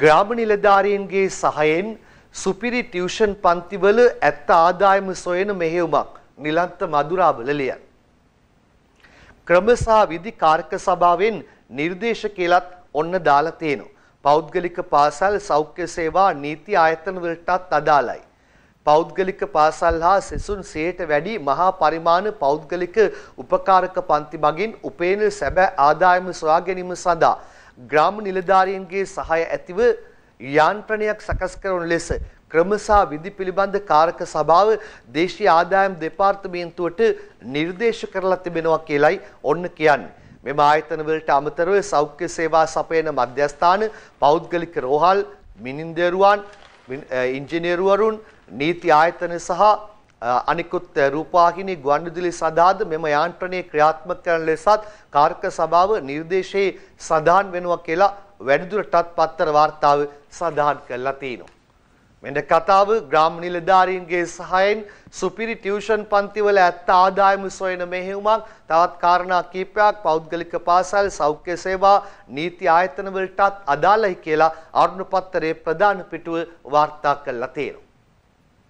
ග්‍රාම නිලධාරීන්ගේ සහයෙන් සුපිරි ටියුෂන් පන්තිවල ඇත්ත ආදායම සොයන මෙහෙයුමක් නිලන්ත මදුරාවල ලියන්. ක්‍රමසා විදි කාර්ක සභාවෙන් නිර්දේශ කියලත් ඔන්න දාලා තියෙනවා. පෞද්ගලික පාසල් සෞඛ්‍ය සේවා නීති ආයතන වලටත් අදාළයි. පෞද්ගලික පාසල් හා සෙසුන් 100ට වැඩි මහා පරිමාණ පෞද්ගලික උපකාරක පන්ති මගින් උපේන සැබෑ ආදායම සොයා ගැනීම සඳහා ග්‍රාම නිලධාරීන්ගේ සහාය ඇතිව යාන්ත්‍රණයක් සකස් කරන ලෙස ක්‍රමසා විධි පිළිබඳ කාරක සභාව දේශීය ආදායම් දෙපාර්තමේන්තුවට නිර්දේශ කරලා තිබෙනවා කියලයි ඔන්න කියන්නේ. මෙම ආයතන වලට අමතරව සෞඛ්‍ය සේවා සපයන මධ්‍යස්ථාන, පෞද්ගලික රෝහල්, මිනින්දරුවන්, ඉංජිනේරුවරුන්, නීති ආයතන සහ අනිකුත් රූපවාහිනී ගුවන්විදුලි සඳහාද මෙම යාන්ත්‍රණය ක්‍රියාත්මක කරන ලෙසත් කාර්ක සභාව නිර්දේශයේ සඳහන් වෙනවා කියලා වැඩිදුරටත් පත්තර වාර්තාව සඳහන් කරලා තිනවා. මෙන්න කතාව ග්‍රාම නිලධාරීන්ගේ සහයෙන් සුපිරි ටියුෂන් පන්තිවල ඇත්ත ආදායම සොයන මෙහෙයුමක් තවත් කාරණා කීපයක් පෞද්ගලික පාසල් සෞඛ්‍ය සේවා නීති ආයතන වලටත් අදාළයි කියලා අරුණපත්තරේ ප්‍රධාන පිටුව වාර්තා කළා තියෙනවා.